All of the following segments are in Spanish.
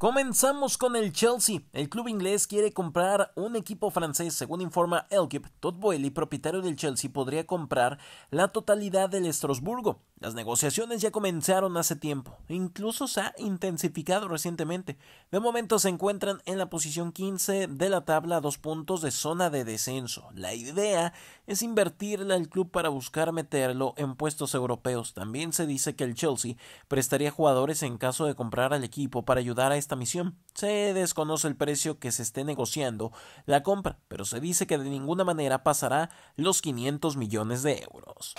Comenzamos con el Chelsea. El club inglés quiere comprar un equipo francés, según informa Elkip. Todd Boehly, propietario del Chelsea, podría comprar la totalidad del Estrasburgo. Las negociaciones ya comenzaron hace tiempo, incluso se ha intensificado recientemente. De momento se encuentran en la posición 15 de la tabla, a dos puntos de zona de descenso. La idea es invertirle al club para buscar meterlo en puestos europeos. También se dice que el Chelsea prestaría jugadores en caso de comprar al equipo para ayudar a esta misión. Se desconoce el precio que se esté negociando la compra, pero se dice que de ninguna manera pasará los 500 millones de euros.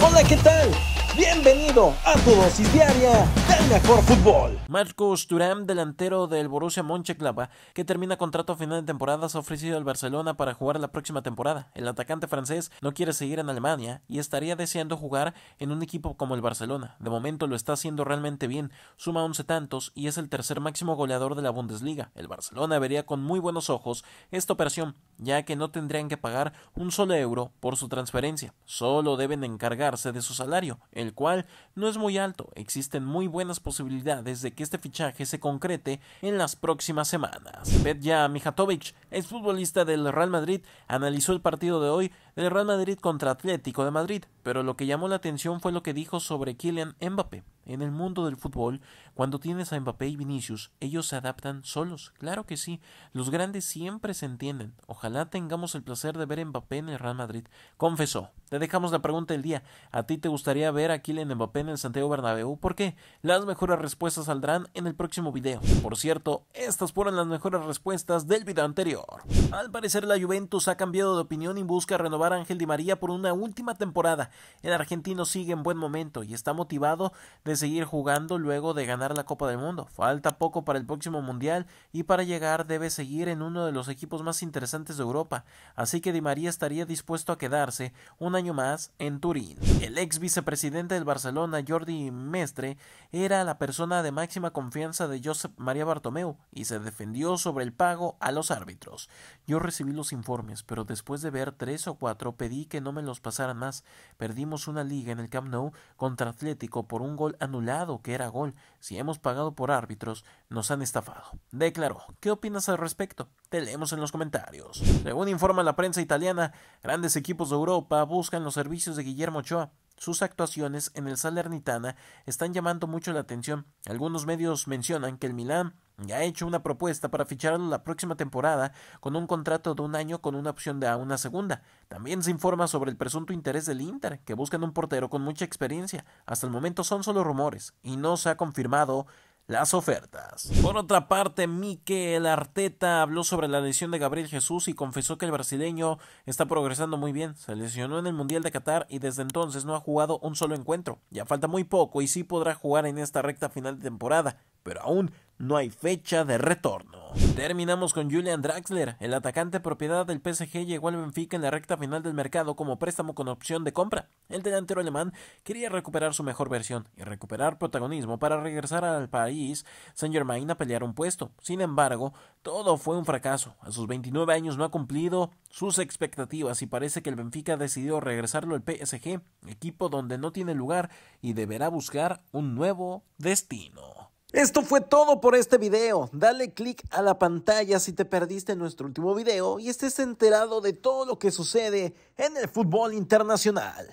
Hola, ¿qué tal? Bienvenido a tu dosis diaria del mejor fútbol. Marcos Turam, delantero del Borussia Mönchengladbach, que termina contrato a final de temporada, se ha ofrecido al Barcelona para jugar la próxima temporada. El atacante francés no quiere seguir en Alemania y estaría deseando jugar en un equipo como el Barcelona. De momento lo está haciendo realmente bien, suma 11 tantos y es el tercer máximo goleador de la Bundesliga. El Barcelona vería con muy buenos ojos esta operación, ya que no tendrían que pagar un solo euro por su transferencia. Solo deben encargar de su salario, el cual no es muy alto. Existen muy buenas posibilidades de que este fichaje se concrete en las próximas semanas. Petja Mijatovic, exfutbolista del Real Madrid, analizó el partido de hoy del Real Madrid contra Atlético de Madrid, pero lo que llamó la atención fue lo que dijo sobre Kylian Mbappé. En el mundo del fútbol, cuando tienes a Mbappé y Vinicius, ellos se adaptan solos. Claro que sí, los grandes siempre se entienden. Ojalá tengamos el placer de ver a Mbappé en el Real Madrid. Confesó. Te dejamos la pregunta del día. ¿A ti te gustaría ver a Kylian Mbappé en el Santiago Bernabéu? ¿Por qué? Las mejores respuestas saldrán en el próximo video. Por cierto, estas fueron las mejores respuestas del video anterior. Al parecer la Juventus ha cambiado de opinión y busca renovar a Ángel Di María por una última temporada. El argentino sigue en buen momento y está motivado de seguir jugando luego de ganar la Copa del Mundo. Falta poco para el próximo Mundial y para llegar debe seguir en uno de los equipos más interesantes de Europa, así que Di María estaría dispuesto a quedarse un año más en Turín. El ex vicepresidente del Barcelona, Jordi Mestre, era la persona de máxima confianza de Josep María Bartomeu y se defendió sobre el pago a los árbitros. Yo recibí los informes, pero después de ver tres o cuatro pedí que no me los pasaran más. Perdimos una liga en el Camp Nou contra Atlético por un gol anulado que era gol. Si hemos pagado por árbitros, nos han estafado. Declaró. ¿Qué opinas al respecto? Te leemos en los comentarios. Según informa la prensa italiana, grandes equipos de Europa buscan los servicios de Guillermo Ochoa. Sus actuaciones en el Salernitana están llamando mucho la atención. Algunos medios mencionan que el Milán ya ha hecho una propuesta para ficharlo la próxima temporada con un contrato de un año con una opción de a una segunda. También se informa sobre el presunto interés del Inter, que buscan un portero con mucha experiencia. Hasta el momento son solo rumores y no se ha confirmado las ofertas. Por otra parte, Mikel Arteta habló sobre la lesión de Gabriel Jesús y confesó que el brasileño está progresando muy bien. Se lesionó en el Mundial de Qatar y desde entonces no ha jugado un solo encuentro. Ya falta muy poco y sí podrá jugar en esta recta final de temporada, pero aún no hay fecha de retorno. Terminamos con Julian Draxler. El atacante propiedad del PSG llegó al Benfica en la recta final del mercado como préstamo con opción de compra. El delantero alemán quería recuperar su mejor versión y recuperar protagonismo para regresar al país Saint Germain a pelear un puesto. Sin embargo, todo fue un fracaso. A sus 29 años no ha cumplido sus expectativas y parece que el Benfica decidió regresarlo al PSG, equipo donde no tiene lugar y deberá buscar un nuevo destino. Esto fue todo por este video. Dale click a la pantalla si te perdiste nuestro último video y estés enterado de todo lo que sucede en el fútbol internacional.